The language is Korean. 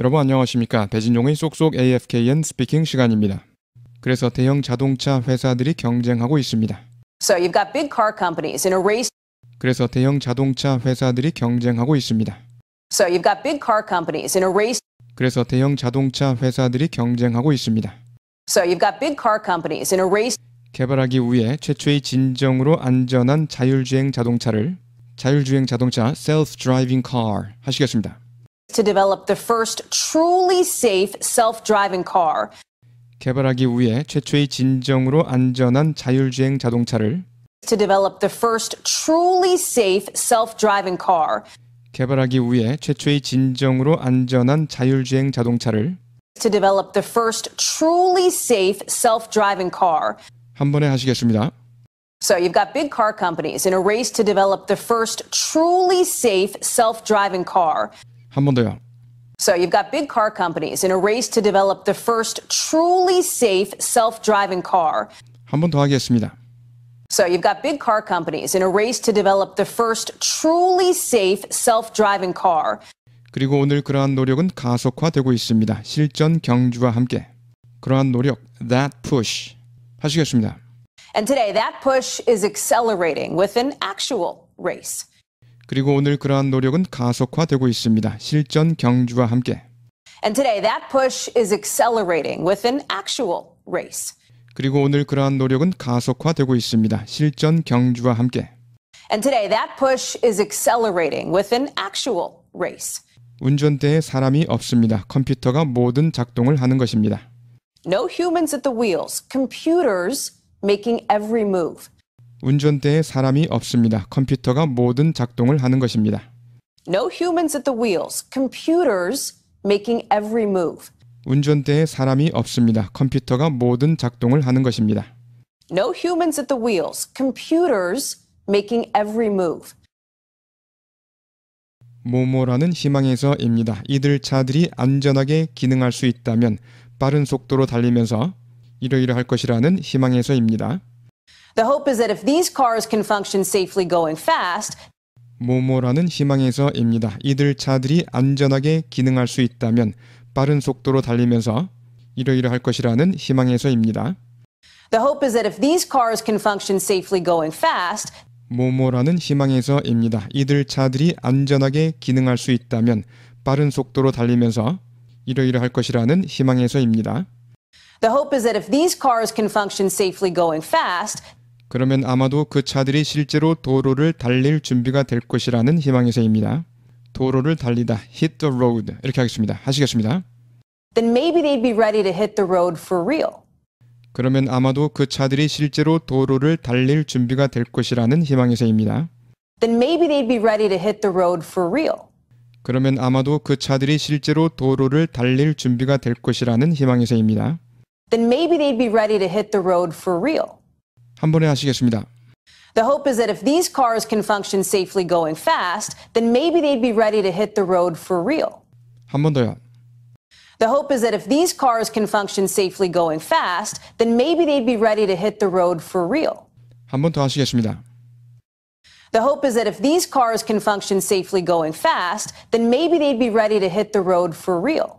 여러분 안녕하십니까 배진용의 쏙쏙 AFKN 스피킹 시간입니다. 그래서 대형 자동차 회사들이 경쟁하고 있습니다. So you've got big car companies in a race. 그래서 대형 자동차 회사들이 경쟁하고 있습니다. So you've got big car companies in a race. 그래서 대형 자동차 회사들이 경쟁하고 있습니다. So you've got big car companies in a race. 개발하기 위해 최초의 진정으로 안전한 자율주행 자동차를 자율주행 자동차 self driving car 하시겠습니다. to develop the first truly safe self-driving car. 개발하기 위해 최초의 진정으로 안전한 자율주행 자동차를 to develop the first truly safe self-driving car. 개발하기 위해 최초의 진정으로 안전한 자율주행 자동차를 to develop the first truly safe self-driving car. 한 번에 하시겠습니다. So you've got big car companies in a race to develop the first truly safe self-driving car. 한 더요. So you've got big car companies in a race to develop the first truly safe self-driving car. 한번 더 하겠습니다. So you've got big car companies in a race to develop the first truly safe self-driving car. 그리고 오늘 그러한 노력은 가속화되고 있습니다. 실전 경주와 함께 그러한 노력 that push 하시겠습니다. And today that push is accelerating with an actual race. 그리고 오늘 그러한 노력은 가속화되고 있습니다. 실전 경주와 함께. And today that push is accelerating with an actual race. 그리고 오늘 그러한 노력은 가속화되고 있습니다. 실전 경주와 함께. And today that push is accelerating with an actual race. 운전대에 사람이 없습니다. 컴퓨터가 모든 작동을 하는 것입니다. No humans at the wheels, computers making every move. 운전대에 사람이 없습니다. 컴퓨터가 모든 작동을 하는 것입니다. No humans at the wheels. Computers making every move. 운전대에 사람이 없습니다. 컴퓨터가 모든 작동을 하는 것입니다. No humans at the wheels. Computers making every move. 모모라는 희망에서입니다. 이들 차들이 안전하게 기능할 수 있다면 빠른 속도로 달리면서 이러이러할 것이라는 희망에서입니다. The hope is that if these cars can function safely going fast, 모모라는 희망에서입니다. 이들 차들이 안전하게 기능할 수 있다면 빠른 속도로 달리면서 이러이러할 것이라는 희망에서입니다. The hope is that if these cars can function safely going fast, 모모라는 희망에서입니다. 이들 차들이 안전하게 기능할 수 있다면 빠른 속도로 달리면서 이러이러할 것이라는 희망에서입니다. The hope is that if these cars can function safely going fast, 그러면 아마도 그 차들이 실제로 도로를 달릴 준비가 될 것이라는 희망에서입니다. 도로를 달리다 hit the road 이렇게 하겠습니다. 하시겠습니다. Then maybe they'd be ready to hit the road for real. 그러면 아마도 그 차들이 실제로 도로를 달릴 준비가 될 것이라는 희망에서입니다. Then maybe they'd be ready to hit the road for real. 그러면 아마도 그 차들이 실제로 도로를 달릴 준비가 될 것이라는 희망에서입니다. Then maybe they'd be ready to hit the road for real. 한 번에 하시겠습니다. The hope is that if these cars can function safely going fast, then maybe they'd be ready to hit the road for real. 한 번 더요. The hope is that if these cars can function safely going fast, then maybe they'd be ready to hit the road for real. 한 번 더 하시겠습니다. The hope is that if these cars can function safely going fast, then maybe they'd be ready to hit the road for real.